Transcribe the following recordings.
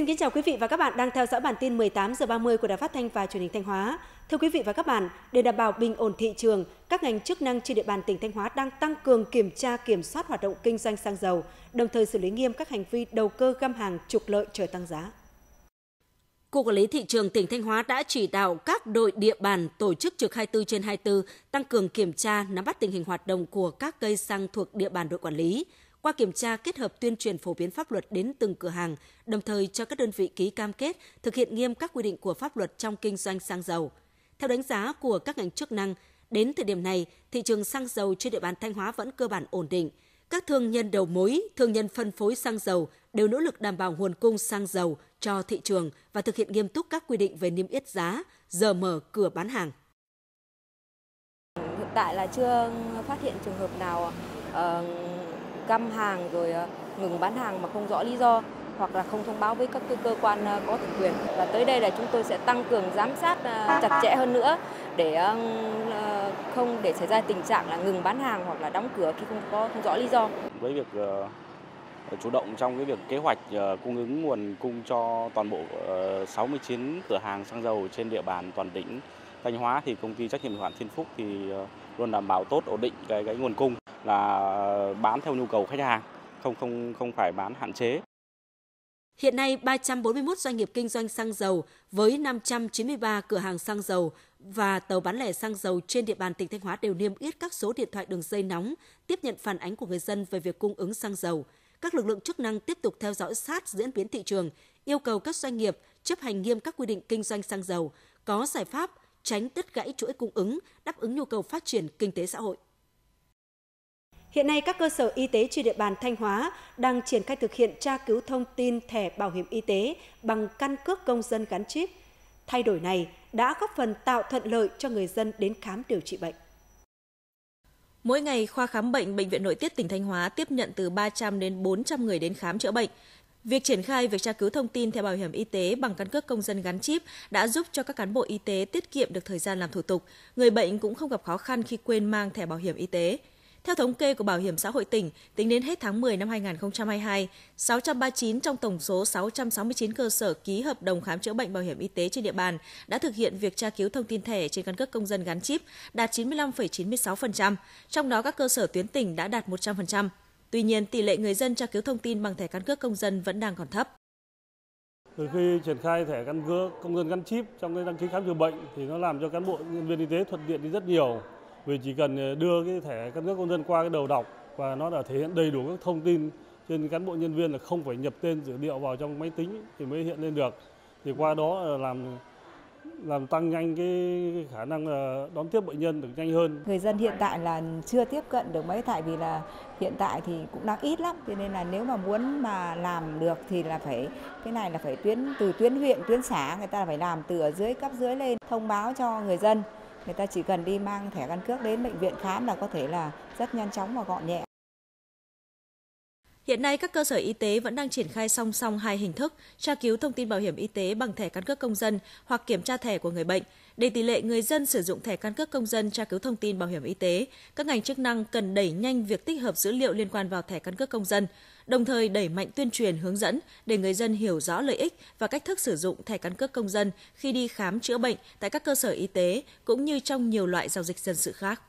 Xin kính chào quý vị và các bạn đang theo dõi bản tin 18 giờ 30 của Đài Phát thanh và Truyền hình Thanh Hóa. Thưa quý vị và các bạn, để đảm bảo bình ổn thị trường, các ngành chức năng trên địa bàn tỉnh Thanh Hóa đang tăng cường kiểm tra kiểm soát hoạt động kinh doanh xăng dầu, đồng thời xử lý nghiêm các hành vi đầu cơ găm hàng trục lợi chờ tăng giá. Cục Quản lý Thị trường tỉnh Thanh Hóa đã chỉ đạo các đội địa bàn tổ chức trực 24 trên 24 tăng cường kiểm tra, nắm bắt tình hình hoạt động của các cây xăng thuộc địa bàn đội quản lý, qua kiểm tra kết hợp tuyên truyền phổ biến pháp luật đến từng cửa hàng, đồng thời cho các đơn vị ký cam kết thực hiện nghiêm các quy định của pháp luật trong kinh doanh xăng dầu. Theo đánh giá của các ngành chức năng, đến thời điểm này, thị trường xăng dầu trên địa bàn Thanh Hóa vẫn cơ bản ổn định. Các thương nhân đầu mối, thương nhân phân phối xăng dầu đều nỗ lực đảm bảo nguồn cung xăng dầu cho thị trường và thực hiện nghiêm túc các quy định về niêm yết giá, giờ mở cửa bán hàng. Hiện tại là chưa phát hiện trường hợp nào uh, găm hàng rồi ờ, ngừng bán hàng mà không rõ lý do hoặc là không thông báo với các cơ quan ờ, có thẩm quyền. Và tới đây là chúng tôi sẽ tăng cường giám sát ờ, chặt chẽ hơn nữa để không để xảy ra tình trạng là ngừng bán hàng hoặc là đóng cửa khi không có không rõ lý do. Với việc chủ động trong cái việc kế hoạch cung ứng nguồn cung cho toàn bộ 69 cửa hàng xăng dầu trên địa bàn toàn tỉnh Thanh Hóa thì công ty trách nhiệm hữu hạn Thiên Phúc thì luôn đảm bảo tốt ổn định cái cái nguồn cung là bán theo nhu cầu khách hàng, không không không phải bán hạn chế. Hiện nay 341 doanh nghiệp kinh doanh xăng dầu với 593 cửa hàng xăng dầu và tàu bán lẻ xăng dầu trên địa bàn tỉnh Thanh Hóa đều niêm yết các số điện thoại đường dây nóng tiếp nhận phản ánh của người dân về việc cung ứng xăng dầu. Các lực lượng chức năng tiếp tục theo dõi sát diễn biến thị trường, yêu cầu các doanh nghiệp chấp hành nghiêm các quy định kinh doanh xăng dầu, có giải pháp tránh đứt gãy chuỗi cung ứng, đáp ứng nhu cầu phát triển kinh tế xã hội. Hiện nay, các cơ sở y tế trên địa bàn Thanh Hóa đang triển khai thực hiện tra cứu thông tin thẻ bảo hiểm y tế bằng căn cước công dân gắn chip. Thay đổi này đã góp phần tạo thuận lợi cho người dân đến khám điều trị bệnh. Mỗi ngày, khoa khám bệnh Bệnh viện Nội tiết tỉnh Thanh Hóa tiếp nhận từ 300 đến 400 người đến khám chữa bệnh. Việc triển khai việc tra cứu thông tin theo bảo hiểm y tế bằng căn cước công dân gắn chip đã giúp cho các cán bộ y tế tiết kiệm được thời gian làm thủ tục. Người bệnh cũng không gặp khó khăn khi quên mang thẻ bảo hiểm y tế. Theo thống kê của Bảo hiểm xã hội tỉnh, tính đến hết tháng 10 năm 2022, 639 trong tổng số 669 cơ sở ký hợp đồng khám chữa bệnh bảo hiểm y tế trên địa bàn đã thực hiện việc tra cứu thông tin thẻ trên căn cước công dân gắn chip, đạt 95,96%, trong đó các cơ sở tuyến tỉnh đã đạt 100%. Tuy nhiên, tỷ lệ người dân tra cứu thông tin bằng thẻ căn cước công dân vẫn đang còn thấp. Từ khi triển khai thẻ căn cước công dân gắn chip trong cái đăng ký khám chữa bệnh thì nó làm cho cán bộ nhân viên y tế thuận tiện đi rất nhiều vì chỉ cần ờ, đưa cái thẻ căn cước công dân qua cái đầu đọc và nó đã thể hiện đầy đủ các thông tin trên cán bộ nhân viên là không phải nhập tên dữ liệu vào trong máy tính thì mới hiện lên được thì qua đó là ờ, làm làm tăng nhanh cái khả năng đón tiếp bệnh nhân được nhanh hơn. Người dân hiện tại là chưa tiếp cận được mấy tại vì là hiện tại thì cũng đang ít lắm cho nên là nếu mà muốn mà làm được thì là phải cái này là phải tuyến từ tuyến huyện tuyến xã người ta phải làm từ ở dưới cấp dưới lên thông báo cho người dân người ta chỉ cần đi mang thẻ căn cước đến bệnh viện khám là có thể là rất nhanh chóng và gọn nhẹ Hiện nay, các cơ sở y tế vẫn đang triển khai song song hai hình thức tra cứu thông tin bảo hiểm y tế bằng thẻ căn cước công dân hoặc kiểm tra thẻ của người bệnh. Để tỷ lệ người dân sử dụng thẻ căn cước công dân tra cứu thông tin bảo hiểm y tế, các ngành chức năng cần đẩy nhanh việc tích hợp dữ liệu liên quan vào thẻ căn cước công dân, đồng thời đẩy mạnh tuyên truyền hướng dẫn để người dân hiểu rõ lợi ích và cách thức sử dụng thẻ căn cước công dân khi đi khám chữa bệnh tại các cơ sở y tế cũng như trong nhiều loại giao dịch dân sự khác.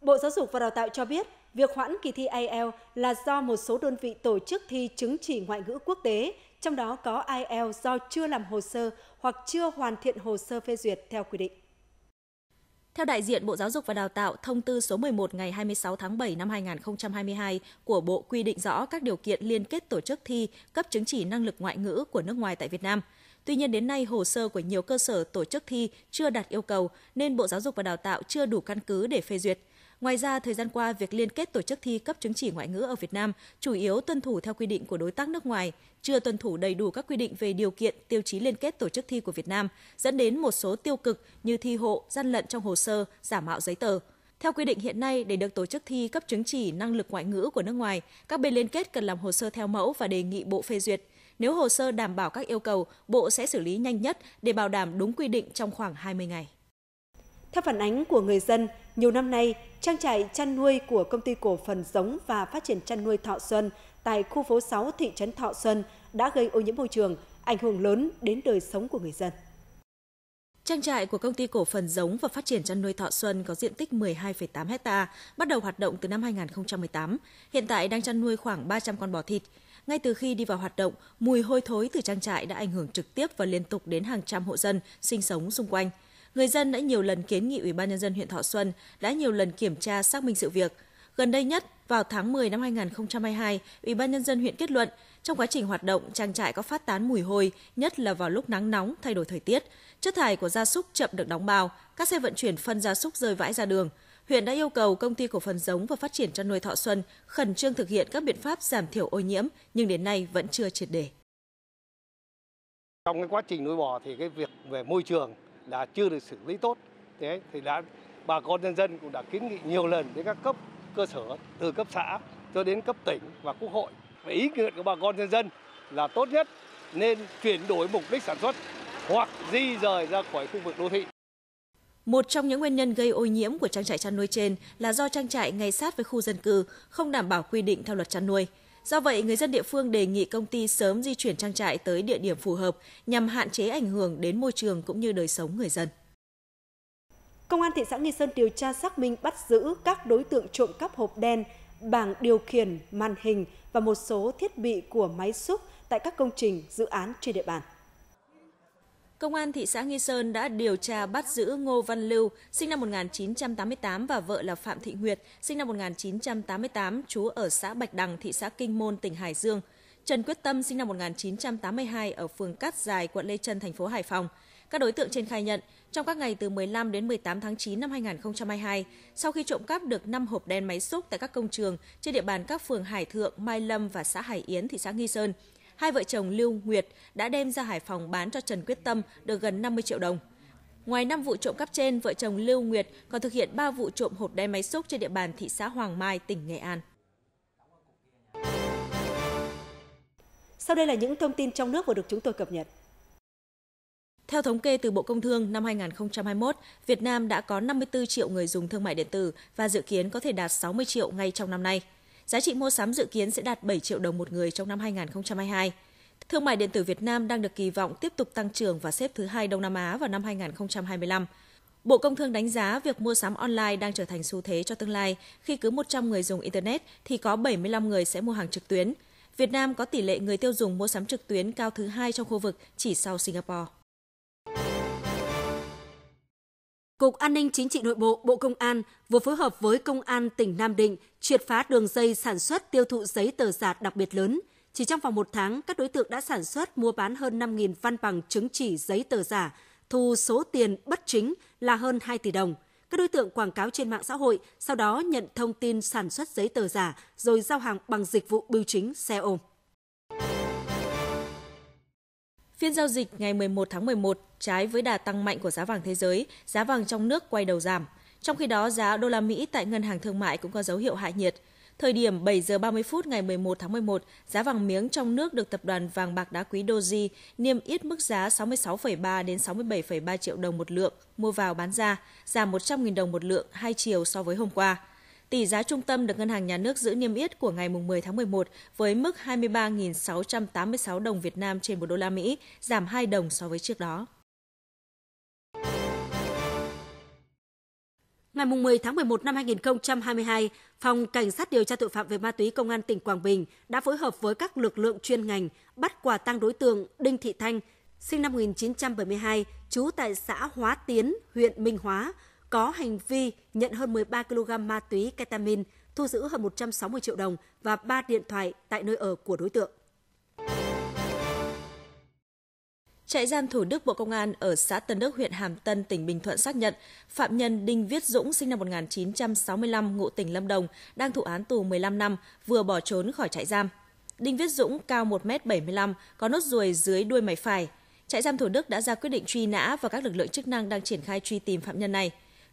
Bộ Giáo dục và Đào tạo cho biết, Việc hoãn kỳ thi IELTS là do một số đơn vị tổ chức thi chứng chỉ ngoại ngữ quốc tế, trong đó có IELTS do chưa làm hồ sơ hoặc chưa hoàn thiện hồ sơ phê duyệt theo quy định. Theo đại diện Bộ Giáo dục và Đào tạo, thông tư số 11 ngày 26 tháng 7 năm 2022 của Bộ quy định rõ các điều kiện liên kết tổ chức thi cấp chứng chỉ năng lực ngoại ngữ của nước ngoài tại Việt Nam – Tuy nhiên đến nay hồ sơ của nhiều cơ sở tổ chức thi chưa đạt yêu cầu nên Bộ Giáo dục và Đào tạo chưa đủ căn cứ để phê duyệt. Ngoài ra, thời gian qua, việc liên kết tổ chức thi cấp chứng chỉ ngoại ngữ ở Việt Nam chủ yếu tuân thủ theo quy định của đối tác nước ngoài, chưa tuân thủ đầy đủ các quy định về điều kiện, tiêu chí liên kết tổ chức thi của Việt Nam, dẫn đến một số tiêu cực như thi hộ, gian lận trong hồ sơ, giả mạo giấy tờ. Theo quy định hiện nay, để được tổ chức thi cấp chứng chỉ năng lực ngoại ngữ của nước ngoài, các bên liên kết cần làm hồ sơ theo mẫu và đề nghị bộ phê duyệt. Nếu hồ sơ đảm bảo các yêu cầu, Bộ sẽ xử lý nhanh nhất để bảo đảm đúng quy định trong khoảng 20 ngày. Theo phản ánh của người dân, nhiều năm nay, trang trại chăn nuôi của công ty cổ phần giống và phát triển chăn nuôi Thọ Xuân tại khu phố 6 thị trấn Thọ Xuân đã gây ô nhiễm môi trường, ảnh hưởng lớn đến đời sống của người dân. Trang trại của công ty cổ phần giống và phát triển chăn nuôi Thọ Xuân có diện tích 12,8 hecta, bắt đầu hoạt động từ năm 2018. Hiện tại đang chăn nuôi khoảng 300 con bò thịt. Ngay từ khi đi vào hoạt động, mùi hôi thối từ trang trại đã ảnh hưởng trực tiếp và liên tục đến hàng trăm hộ dân sinh sống xung quanh. Người dân đã nhiều lần kiến nghị Ủy ban nhân dân huyện Thọ Xuân đã nhiều lần kiểm tra xác minh sự việc. Gần đây nhất, vào tháng 10 năm 2022, Ủy ban nhân dân huyện kết luận trong quá trình hoạt động trang trại có phát tán mùi hôi, nhất là vào lúc nắng nóng thay đổi thời tiết, chất thải của gia súc chậm được đóng bao, các xe vận chuyển phân gia súc rơi vãi ra đường huyện đã yêu cầu công ty cổ phần giống và phát triển chăn nuôi Thọ Xuân khẩn trương thực hiện các biện pháp giảm thiểu ô nhiễm nhưng đến nay vẫn chưa triệt để. Trong cái quá trình nuôi bò thì cái việc về môi trường đã chưa được xử lý tốt. Thế thì đã bà con nhân dân cũng đã kiến nghị nhiều lần đến các cấp cơ sở từ cấp xã cho đến cấp tỉnh và quốc hội và ý nguyện của bà con nhân dân là tốt nhất nên chuyển đổi mục đích sản xuất hoặc di rời ra khỏi khu vực đô thị. Một trong những nguyên nhân gây ô nhiễm của trang trại chăn nuôi trên là do trang trại ngay sát với khu dân cư, không đảm bảo quy định theo luật chăn nuôi. Do vậy, người dân địa phương đề nghị công ty sớm di chuyển trang trại tới địa điểm phù hợp nhằm hạn chế ảnh hưởng đến môi trường cũng như đời sống người dân. Công an thị xã Nghi Sơn điều tra xác minh bắt giữ các đối tượng trộm cắp hộp đen, bảng điều khiển, màn hình và một số thiết bị của máy xúc tại các công trình, dự án trên địa bàn. Công an thị xã Nghi Sơn đã điều tra bắt giữ Ngô Văn Lưu, sinh năm 1988 và vợ là Phạm Thị Nguyệt, sinh năm 1988, trú ở xã Bạch Đằng, thị xã Kinh Môn, tỉnh Hải Dương. Trần Quyết Tâm sinh năm 1982 ở phường Cát Dài, quận Lê Trân, thành phố Hải Phòng. Các đối tượng trên khai nhận, trong các ngày từ 15 đến 18 tháng 9 năm 2022, sau khi trộm cắp được 5 hộp đen máy xúc tại các công trường trên địa bàn các phường Hải Thượng, Mai Lâm và xã Hải Yến, thị xã Nghi Sơn, hai vợ chồng Lưu Nguyệt đã đem ra Hải Phòng bán cho Trần Quyết Tâm được gần 50 triệu đồng. Ngoài 5 vụ trộm cắp trên, vợ chồng Lưu Nguyệt còn thực hiện 3 vụ trộm hộp đe máy xúc trên địa bàn thị xã Hoàng Mai, tỉnh Nghệ An. Sau đây là những thông tin trong nước vừa được chúng tôi cập nhật. Theo thống kê từ Bộ Công Thương, năm 2021, Việt Nam đã có 54 triệu người dùng thương mại điện tử và dự kiến có thể đạt 60 triệu ngay trong năm nay. Giá trị mua sắm dự kiến sẽ đạt 7 triệu đồng một người trong năm 2022. Thương mại điện tử Việt Nam đang được kỳ vọng tiếp tục tăng trưởng và xếp thứ hai Đông Nam Á vào năm 2025. Bộ Công Thương đánh giá việc mua sắm online đang trở thành xu thế cho tương lai, khi cứ 100 người dùng internet thì có 75 người sẽ mua hàng trực tuyến. Việt Nam có tỷ lệ người tiêu dùng mua sắm trực tuyến cao thứ hai trong khu vực chỉ sau Singapore. Cục An ninh Chính trị Nội bộ Bộ Công an vừa phối hợp với Công an tỉnh Nam Định triệt phá đường dây sản xuất tiêu thụ giấy tờ giả đặc biệt lớn. Chỉ trong vòng một tháng, các đối tượng đã sản xuất mua bán hơn 5.000 văn bằng chứng chỉ giấy tờ giả, thu số tiền bất chính là hơn 2 tỷ đồng. Các đối tượng quảng cáo trên mạng xã hội, sau đó nhận thông tin sản xuất giấy tờ giả rồi giao hàng bằng dịch vụ bưu chính xe ôm. Phiên giao dịch ngày 11 tháng 11 trái với đà tăng mạnh của giá vàng thế giới, giá vàng trong nước quay đầu giảm. Trong khi đó, giá đô la Mỹ tại ngân hàng thương mại cũng có dấu hiệu hạ nhiệt. Thời điểm 7 giờ 30 phút ngày 11 tháng 11, giá vàng miếng trong nước được tập đoàn vàng bạc đá quý Doji niêm yết mức giá 66,3 đến 67,3 triệu đồng một lượng mua vào bán ra, giảm 100.000 đồng một lượng hai chiều so với hôm qua. Tỷ giá trung tâm được Ngân hàng Nhà nước giữ niêm yết của ngày 10 tháng 11 với mức 23.686 đồng Việt Nam trên 1 đô la Mỹ, giảm 2 đồng so với trước đó. Ngày 10 tháng 11 năm 2022, Phòng Cảnh sát điều tra tội phạm về ma túy Công an tỉnh Quảng Bình đã phối hợp với các lực lượng chuyên ngành bắt quả tang đối tượng Đinh Thị Thanh, sinh năm 1972, trú tại xã Hóa Tiến, huyện Minh Hóa, có hành vi nhận hơn 13 kg ma túy ketamin, thu giữ hơn 160 triệu đồng và 3 điện thoại tại nơi ở của đối tượng. Trại giam Thủ Đức Bộ Công an ở xã Tân Đức, huyện Hàm Tân, tỉnh Bình Thuận xác nhận phạm nhân Đinh Viết Dũng sinh năm 1965 ngụ tỉnh Lâm Đồng đang thụ án tù 15 năm vừa bỏ trốn khỏi trại giam. Đinh Viết Dũng cao 1m75, có nốt ruồi dưới đuôi mày phải. Trại giam Thủ Đức đã ra quyết định truy nã và các lực lượng chức năng đang triển khai truy tìm phạm nhân này.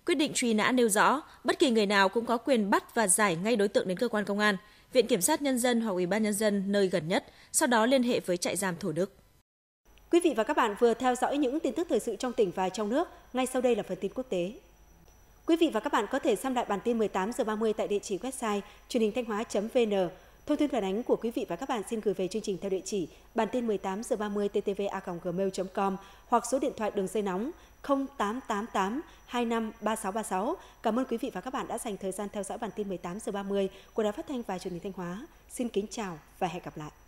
Quyết định truy nã nêu rõ, bất kỳ người nào cũng có quyền bắt và giải ngay đối tượng đến cơ quan công an, viện kiểm sát nhân dân hoặc ủy ban nhân dân nơi gần nhất, sau đó liên hệ với trại giam Thủ Đức. Quý vị và các bạn vừa theo dõi những tin tức thời sự trong tỉnh và trong nước, ngay sau đây là phần tin quốc tế. Quý vị và các bạn có thể xem lại bản tin 18 giờ 30 tại địa chỉ website truyền hình thanh hóa.vn Thông tin phản ánh của quý vị và các bạn xin gửi về chương trình theo địa chỉ bản tin 18 giờ 30 ttva@gmail.com hoặc số điện thoại đường dây nóng 0888 25 3636. Cảm ơn quý vị và các bạn đã dành thời gian theo dõi bản tin 18 giờ 30 của Đài Phát thanh và Truyền hình Thanh Hóa. Xin kính chào và hẹn gặp lại.